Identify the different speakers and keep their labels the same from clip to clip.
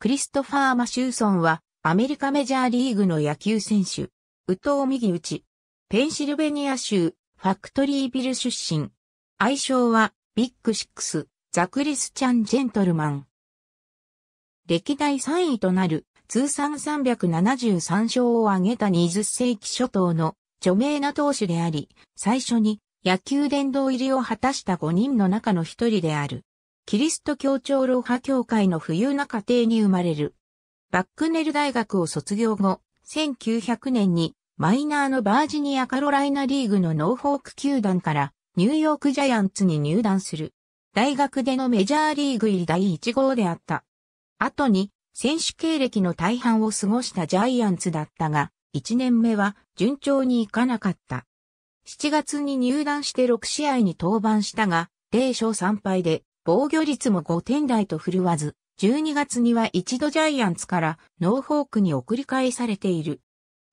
Speaker 1: クリストファー・マシューソンは、アメリカメジャーリーグの野球選手、右投右打ち、ペンシルベニア州、ファクトリービル出身。愛称は、ビッグシックス、ザクリスチャン・ジェントルマン。歴代3位となる、通算373勝を挙げた20世紀初頭の著名な投手であり、最初に野球殿堂入りを果たした5人の中の一人である。キリスト教長老派教会の富裕な家庭に生まれる。バックネル大学を卒業後、1900年にマイナーのバージニアカロライナリーグのノーフォーク球団からニューヨークジャイアンツに入団する。大学でのメジャーリーグ入り第1号であった。後に選手経歴の大半を過ごしたジャイアンツだったが、1年目は順調にいかなかった。7月に入団して6試合に登板したが、0勝3敗で防御率も5点台と振るわず、12月には一度ジャイアンツからノーフォークに送り返されている。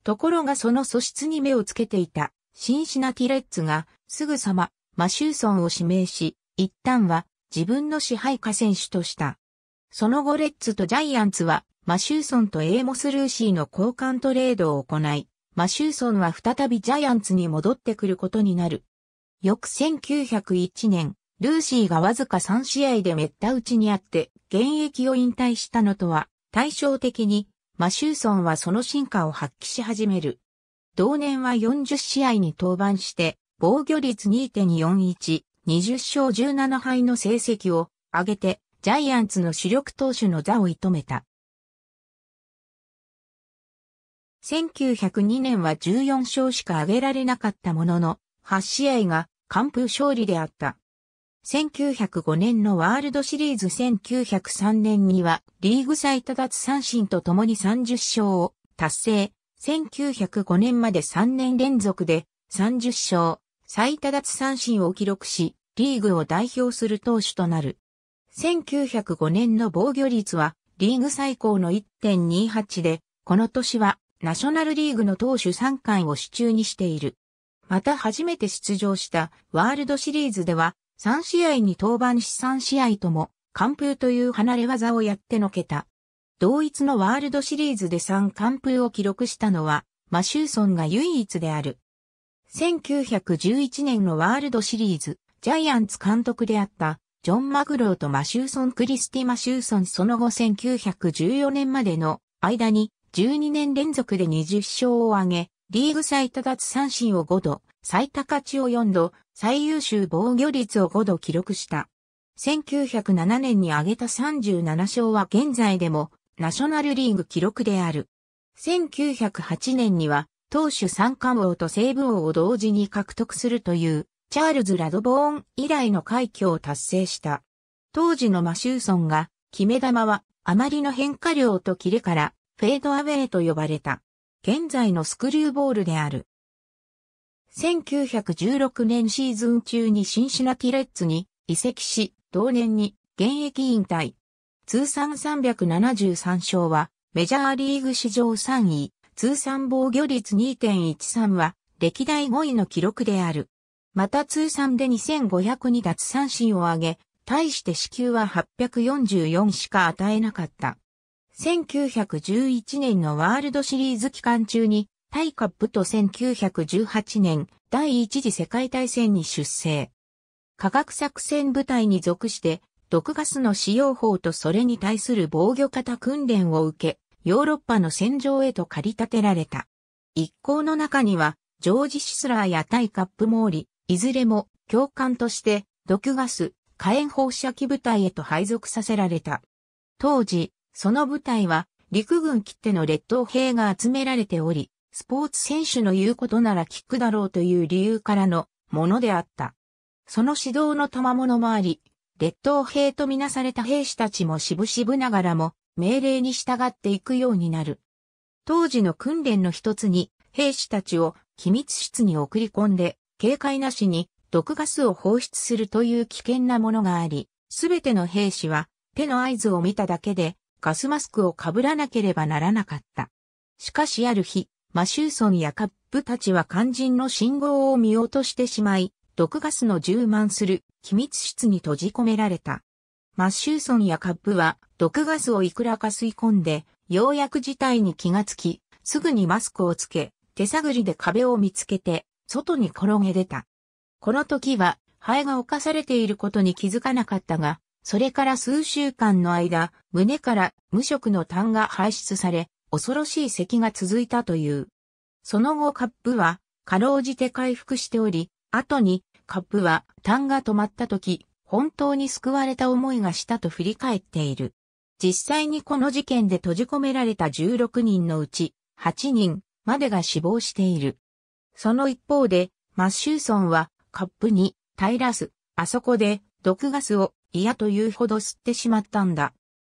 Speaker 1: ところがその素質に目をつけていたシンシナティレッツがすぐさまマシューソンを指名し、一旦は自分の支配下選手とした。その後レッツとジャイアンツはマシューソンとエーモス・ルーシーの交換トレードを行い、マシューソンは再びジャイアンツに戻ってくることになる。翌1901年、ルーシーがわずか3試合で滅多打ちにあって、現役を引退したのとは、対照的に、マシューソンはその進化を発揮し始める。同年は40試合に登板して、防御率2.41、20勝17敗の成績を上げて、ジャイアンツの主力投手の座を射止めた。1902年は14勝しか挙げられなかったものの、8試合が完封勝利であった。1905年のワールドシリーズ1903年にはリーグ最多奪三振とともに30勝を達成。1905年まで3年連続で30勝、最多奪三振を記録し、リーグを代表する投手となる。1905年の防御率はリーグ最高の1.28で、この年はナショナルリーグの投手3冠を手中にしている。また初めて出場したワールドシリーズでは3試合に登板し3試合とも、完封という離れ技をやってのけた。同一のワールドシリーズで3完封を記録したのは、マシューソンが唯一である。1911年のワールドシリーズ、ジャイアンツ監督であった、ジョン・マグローとマシューソン・クリスティ・マシューソンその後1914年までの間に12年連続で20勝を挙げ、リーグ最多奪三振を5度、最高値を4度、最優秀防御率を5度記録した。1907年に挙げた37勝は現在でもナショナルリーグ記録である。1908年には投手三冠王とセーブ王を同時に獲得するというチャールズ・ラドボーン以来の快挙を達成した。当時のマシューソンが決め球はあまりの変化量とキレからフェードアウェイと呼ばれた。現在のスクリューボールである。1916年シーズン中にシンシナティレッツに移籍し、同年に現役引退。通算373勝は、メジャーリーグ史上3位、通算防御率2.13は、歴代5位の記録である。また通算で2 5 0に脱三振を上げ、対して支給は844しか与えなかった。1911年のワールドシリーズ期間中にタイカップと1918年第一次世界大戦に出征。科学作戦部隊に属して毒ガスの使用法とそれに対する防御型訓練を受け、ヨーロッパの戦場へと駆り立てられた。一行の中には、ジョージ・シスラーやタイ・カップ・もおり、いずれも教官として毒ガス、火炎放射器部隊へと配属させられた。当時、その部隊は陸軍切手の列島兵が集められており、スポーツ選手の言うことなら聞くだろうという理由からのものであった。その指導の賜物もあり、列島兵とみなされた兵士たちもしぶしぶながらも命令に従っていくようになる。当時の訓練の一つに兵士たちを機密室に送り込んで警戒なしに毒ガスを放出するという危険なものがあり、すべての兵士は手の合図を見ただけでガスマスクをかぶらなければならなかった。しかしある日、マシューソンやカップたちは肝心の信号を見落としてしまい、毒ガスの充満する機密室に閉じ込められた。マッシューソンやカップは毒ガスをいくらか吸い込んで、ようやく事態に気がつき、すぐにマスクをつけ、手探りで壁を見つけて、外に転げ出た。この時は、ハエが侵されていることに気づかなかったが、それから数週間の間、胸から無色の痰が排出され、恐ろしい咳が続いたという。その後カップは、かろうじて回復しており、後に、カップは、痰が止まった時、本当に救われた思いがしたと振り返っている。実際にこの事件で閉じ込められた16人のうち、8人までが死亡している。その一方で、マッシューソンは、カップに、平らす、あそこで、毒ガスを、嫌というほど吸ってしまったんだ。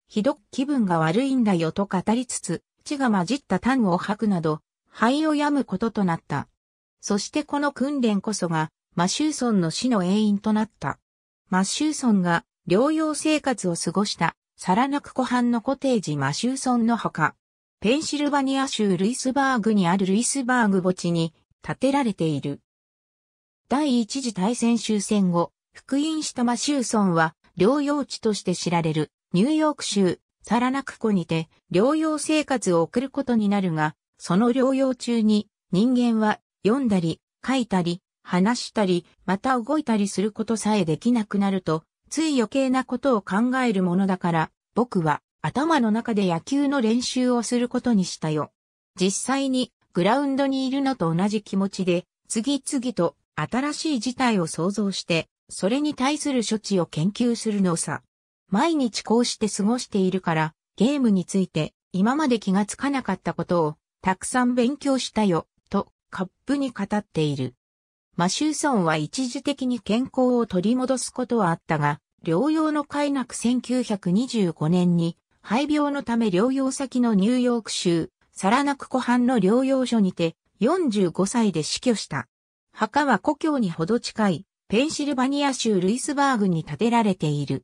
Speaker 1: ひどく気分が悪いんだよと語りつつ、土が混じったンを吐くなど、肺を病むこととなった。そしてこの訓練こそが、マシューソンの死の原因となった。マシューソンが療養生活を過ごしたサラナク湖畔のコテージマシューソンの墓。ペンシルバニア州ルイスバーグにあるルイスバーグ墓地に建てられている。第一次大戦終戦後、復員したマシューソンは療養地として知られるニューヨーク州サラナク子にて療養生活を送ることになるが、その療養中に人間は読んだり、書いたり、話したり、また動いたりすることさえできなくなると、つい余計なことを考えるものだから、僕は頭の中で野球の練習をすることにしたよ。実際にグラウンドにいるのと同じ気持ちで、次々と新しい事態を想像して、それに対する処置を研究するのさ。毎日こうして過ごしているから、ゲームについて今まで気がつかなかったことをたくさん勉強したよ、とカップに語っている。マシューソンは一時的に健康を取り戻すことはあったが、療養の快なく1925年に肺病のため療養先のニューヨーク州サラナク湖畔の療養所にて45歳で死去した。墓は故郷にほど近いペンシルバニア州ルイスバーグに建てられている。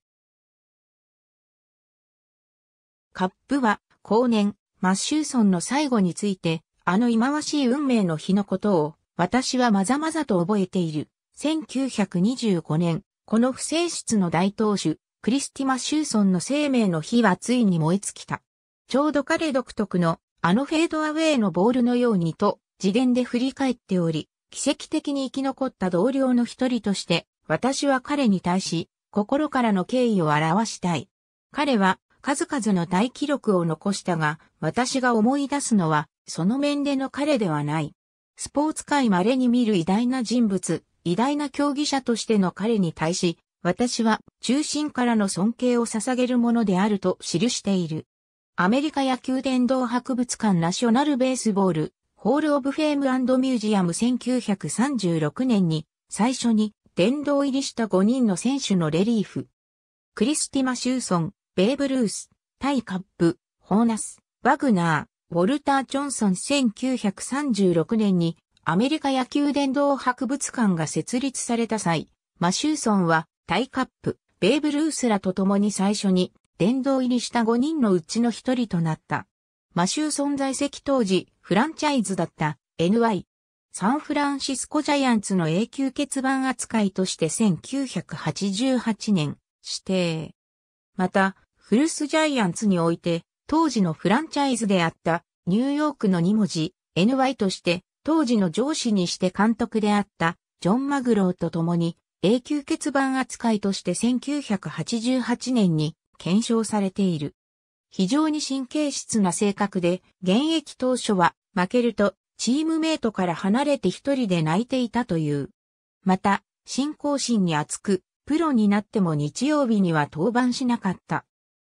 Speaker 1: カップは、後年、マッシューソンの最後について、あの忌まわしい運命の日のことを、私はまざまざと覚えている。1925年、この不正室の大当主、クリスティ・マッシューソンの生命の火はついに燃え尽きた。ちょうど彼独特の、あのフェードアウェイのボールのようにと、自伝で振り返っており、奇跡的に生き残った同僚の一人として、私は彼に対し、心からの敬意を表したい。彼は、数々の大記録を残したが、私が思い出すのは、その面での彼ではない。スポーツ界稀に見る偉大な人物、偉大な競技者としての彼に対し、私は中心からの尊敬を捧げるものであると記している。アメリカ野球殿堂博物館ナショナルベースボール、ホールオブフェームミュージアム1936年に最初に殿堂入りした5人の選手のレリーフ。クリスティ・マシューソン、ベーブ・ルース、タイ・カップ、ホーナス、ワグナー、ウォルター・ジョンソン1936年にアメリカ野球殿堂博物館が設立された際、マシューソンはタイ・カップ、ベーブ・ルースらと共に最初に殿堂入りした5人のうちの1人となった。マシューソン在籍当時、フランチャイズだった NY。サンフランシスコジャイアンツの永久欠番扱いとして1988年指定。また、フルスジャイアンツにおいて、当時のフランチャイズであったニューヨークの2文字 NY として当時の上司にして監督であったジョン・マグローと共に永久欠番扱いとして1988年に検証されている。非常に神経質な性格で現役当初は負けるとチームメイトから離れて一人で泣いていたという。また、信仰心に厚くプロになっても日曜日には登板しなかった。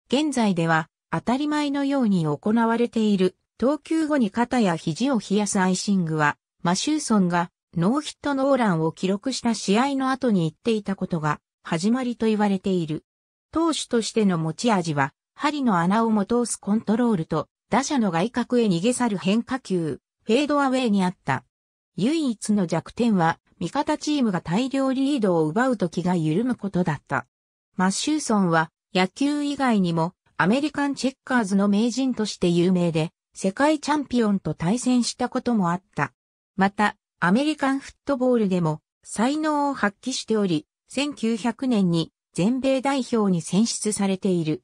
Speaker 1: 現在では当たり前のように行われている投球後に肩や肘を冷やすアイシングはマシューソンがノーヒットノーランを記録した試合の後に言っていたことが始まりと言われている。投手としての持ち味は針の穴をも通すコントロールと打者の外角へ逃げ去る変化球、フェードアウェイにあった。唯一の弱点は味方チームが大量リードを奪う時が緩むことだった。マッシューソンは野球以外にもアメリカンチェッカーズの名人として有名で、世界チャンピオンと対戦したこともあった。また、アメリカンフットボールでも才能を発揮しており、1900年に全米代表に選出されている。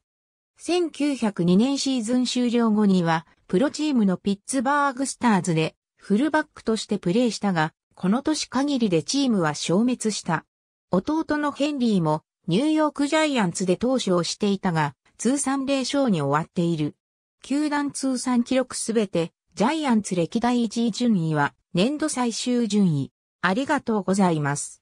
Speaker 1: 1902年シーズン終了後には、プロチームのピッツバーグスターズで、フルバックとしてプレーしたが、この年限りでチームは消滅した。弟のヘンリーもニューヨークジャイアンツで投手をしていたが、通算0勝に終わっている。球団通算記録すべて、ジャイアンツ歴代1位順位は、年度最終順位。ありがとうございます。